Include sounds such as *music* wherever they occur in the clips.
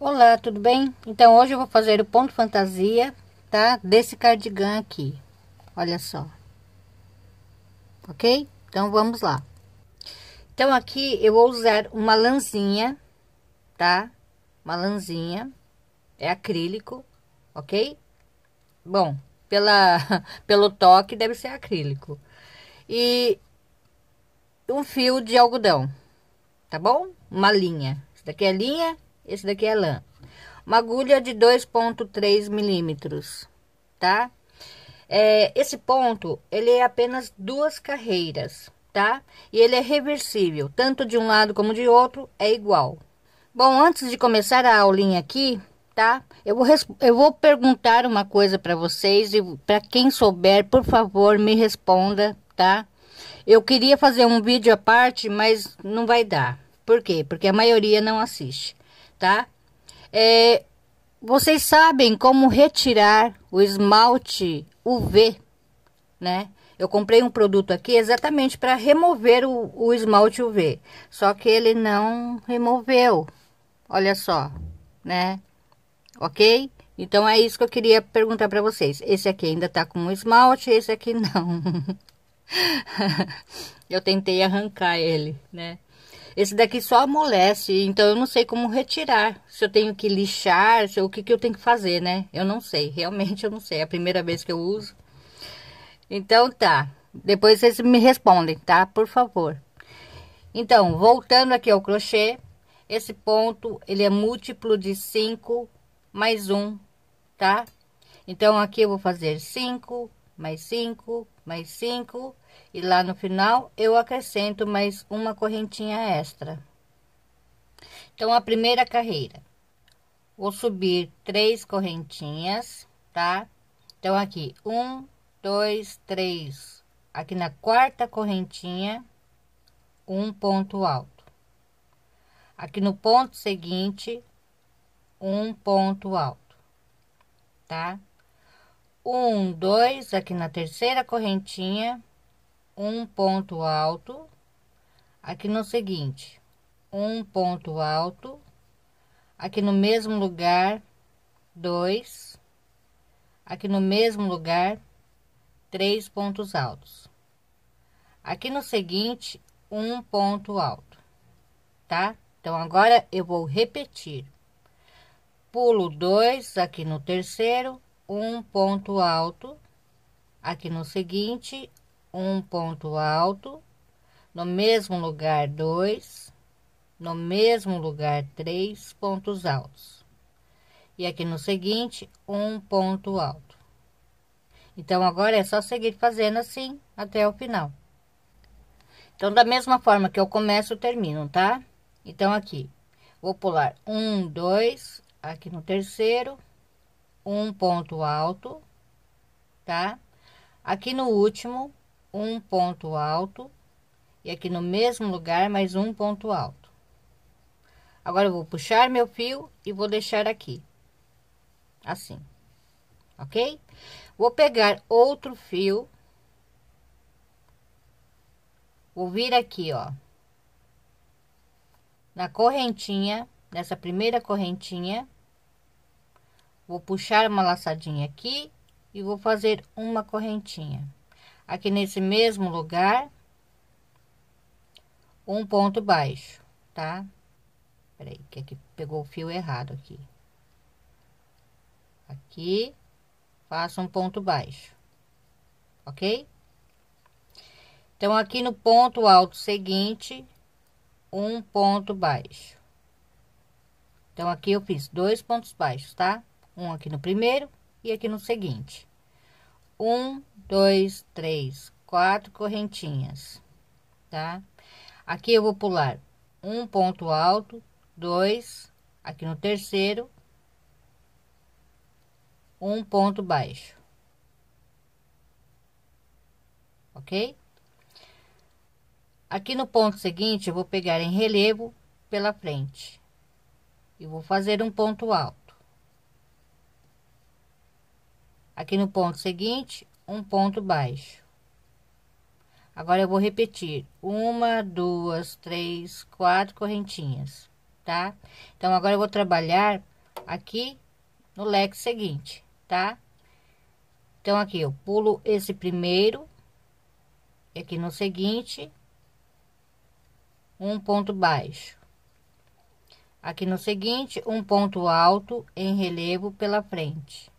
Olá, tudo bem? Então hoje eu vou fazer o ponto fantasia, tá? Desse cardigan aqui, olha só. Ok? Então vamos lá. Então aqui eu vou usar uma lãzinha, tá? Uma lãzinha, é acrílico, ok? Bom, pela, *laughs* pelo toque deve ser acrílico. E um fio de algodão, tá bom? Uma linha. Isso daqui é linha, esse daqui é lã. Uma agulha de 2,3 milímetros, tá? É, esse ponto, ele é apenas duas carreiras, tá? E ele é reversível, tanto de um lado como de outro, é igual. Bom, antes de começar a aulinha aqui, tá? Eu vou, eu vou perguntar uma coisa para vocês e para quem souber, por favor, me responda, tá? Eu queria fazer um vídeo à parte, mas não vai dar. Por quê? Porque a maioria não assiste tá? É, vocês sabem como retirar o esmalte UV, né? Eu comprei um produto aqui exatamente para remover o, o, esmalte UV, só que ele não removeu. Olha só, né? Ok? Então é isso que eu queria perguntar para vocês. Esse aqui ainda tá com esmalte, esse aqui não. *laughs* eu tentei arrancar ele, né? Esse daqui só amolece, então eu não sei como retirar. Se eu tenho que lixar, se, o que, que eu tenho que fazer, né? Eu não sei, realmente eu não sei. É a primeira vez que eu uso. Então tá, depois vocês me respondem, tá? Por favor. Então, voltando aqui ao crochê, esse ponto, ele é múltiplo de 5 mais 1, um, tá? Então, aqui eu vou fazer 5 mais 5 mais 5 e lá no final eu acrescento mais uma correntinha extra. Então, a primeira carreira, vou subir três correntinhas, tá? Então, aqui, um, dois, três. Aqui na quarta correntinha, um ponto alto. Aqui no ponto seguinte, um ponto alto, tá? um, dois, aqui na terceira correntinha, um ponto alto, aqui no seguinte, um ponto alto, aqui no mesmo lugar, dois, aqui no mesmo lugar, três pontos altos. Aqui no seguinte, um ponto alto, tá? Então, agora eu vou repetir. Pulo dois aqui no terceiro, um ponto alto, aqui no seguinte, um ponto alto, no mesmo lugar, dois, no mesmo lugar, três pontos altos. E aqui no seguinte, um ponto alto. Então, agora é só seguir fazendo assim até o final. Então, da mesma forma que eu começo, eu termino, tá? Então, aqui, vou pular um, dois, aqui no terceiro, um ponto alto, tá? Aqui no último, um ponto alto. E aqui no mesmo lugar, mais um ponto alto. Agora, eu vou puxar meu fio e vou deixar aqui. Assim. Ok? Vou pegar outro fio. Vou vir aqui, ó. Na correntinha, nessa primeira correntinha Vou puxar uma laçadinha aqui e vou fazer uma correntinha. Aqui nesse mesmo lugar, um ponto baixo, tá? Peraí, que aqui pegou o fio errado aqui. Aqui, faço um ponto baixo, ok? Então, aqui no ponto alto seguinte, um ponto baixo. Então, aqui eu fiz dois pontos baixos, tá? um aqui no primeiro e aqui no seguinte. Um, dois, três, quatro correntinhas, tá? Aqui eu vou pular um ponto alto, dois, aqui no terceiro, um ponto baixo, ok? Aqui no ponto seguinte, eu vou pegar em relevo pela frente e vou fazer um ponto alto Aqui no ponto seguinte, um ponto baixo. Agora eu vou repetir: uma, duas, três, quatro correntinhas, tá? Então agora eu vou trabalhar aqui no leque seguinte, tá? Então aqui eu pulo esse primeiro, e aqui no seguinte, um ponto baixo. Aqui no seguinte, um ponto alto em relevo pela frente.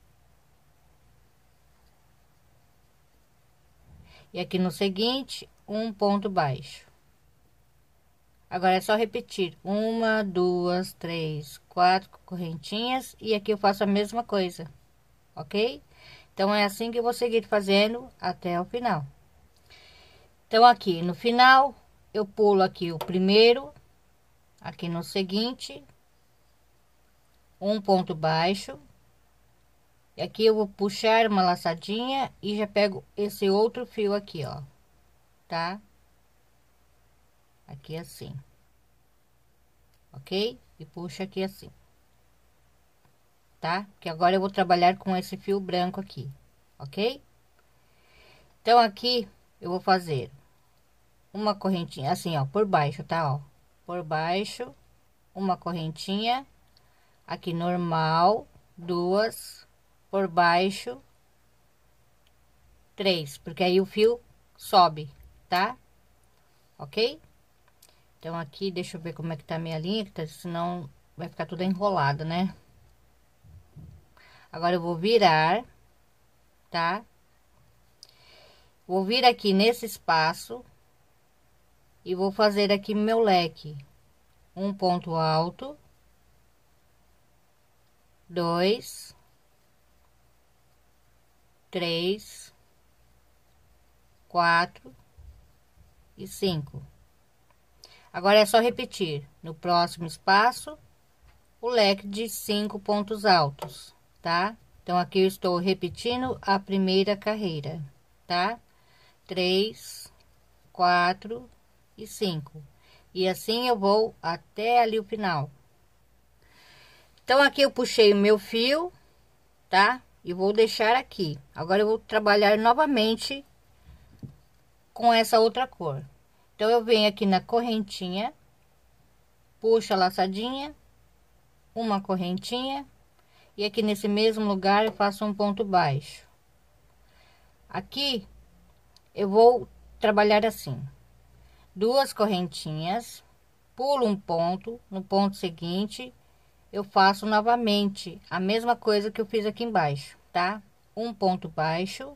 E aqui no seguinte, um ponto baixo. Agora é só repetir. Uma, duas, três, quatro correntinhas. E aqui eu faço a mesma coisa, ok? Então, é assim que eu vou seguir fazendo até o final. Então, aqui no final, eu pulo aqui o primeiro, aqui no seguinte, um ponto baixo, aqui eu vou puxar uma laçadinha e já pego esse outro fio aqui, ó. Tá? Aqui assim. Ok? E puxa aqui assim. Tá? Que agora eu vou trabalhar com esse fio branco aqui, ok? Então, aqui eu vou fazer uma correntinha assim, ó, por baixo, tá? Ó, por baixo, uma correntinha aqui normal, duas, por baixo três, porque aí o fio sobe, tá? Ok? Então, aqui, deixa eu ver como é que tá a minha linha, tá, senão vai ficar tudo enrolado, né? Agora, eu vou virar, tá? Vou vir aqui nesse espaço e vou fazer aqui meu leque. Um ponto alto. Dois três, quatro e cinco. Agora é só repetir. No próximo espaço, o leque de cinco pontos altos, tá? Então, aqui eu estou repetindo a primeira carreira, tá? Três, quatro e cinco. E assim eu vou até ali o final. Então, aqui eu puxei o meu fio, tá? e vou deixar aqui. Agora eu vou trabalhar novamente com essa outra cor. Então, eu venho aqui na correntinha, puxo a laçadinha, uma correntinha, e aqui nesse mesmo lugar eu faço um ponto baixo. Aqui, eu vou trabalhar assim. Duas correntinhas, pulo um ponto, no ponto seguinte, eu faço novamente a mesma coisa que eu fiz aqui embaixo tá? Um ponto baixo.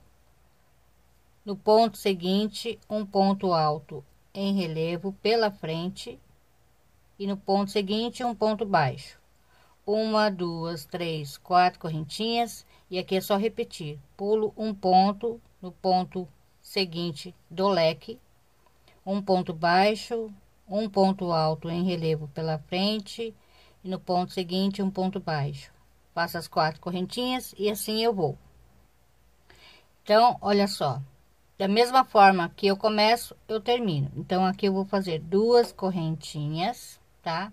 No ponto seguinte, um ponto alto em relevo pela frente. E no ponto seguinte, um ponto baixo. Uma, duas, três, quatro correntinhas. E aqui é só repetir. Pulo um ponto no ponto seguinte do leque. Um ponto baixo, um ponto alto em relevo pela frente. E no ponto seguinte, um ponto baixo Faço as quatro correntinhas e assim eu vou. Então, olha só. Da mesma forma que eu começo, eu termino. Então, aqui eu vou fazer duas correntinhas, tá?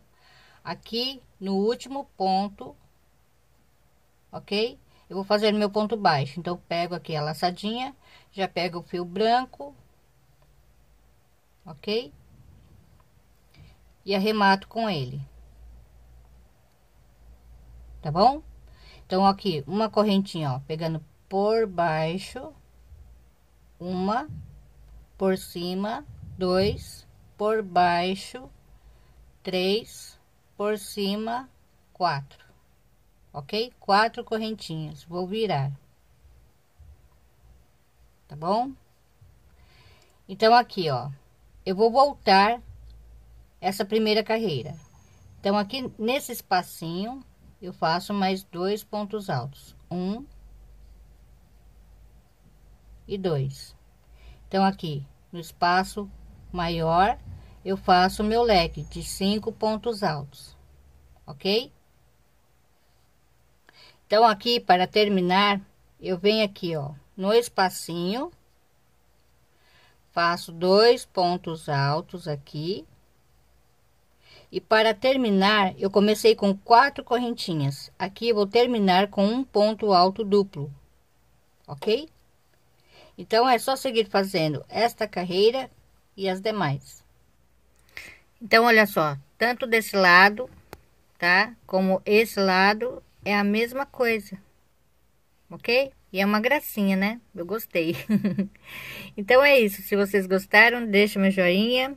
Aqui no último ponto, ok? Eu vou fazer meu ponto baixo. Então, pego aqui a laçadinha, já pego o fio branco, ok? E arremato com ele. Tá bom? Então, aqui, uma correntinha, ó, pegando por baixo, uma, por cima, dois, por baixo, três, por cima, quatro. Ok? Quatro correntinhas. Vou virar. Tá bom? Então, aqui, ó, eu vou voltar essa primeira carreira. Então, aqui nesse espacinho, eu faço mais dois pontos altos, um e dois. Então, aqui no espaço maior, eu faço meu leque de cinco pontos altos, ok? Então, aqui para terminar, eu venho aqui, ó, no espacinho, faço dois pontos altos aqui e para terminar, eu comecei com quatro correntinhas. Aqui vou terminar com um ponto alto duplo, ok? Então, é só seguir fazendo esta carreira e as demais. Então, olha só, tanto desse lado, tá? Como esse lado é a mesma coisa, ok? E é uma gracinha, né? Eu gostei. *laughs* então, é isso. Se vocês gostaram, deixa meu joinha,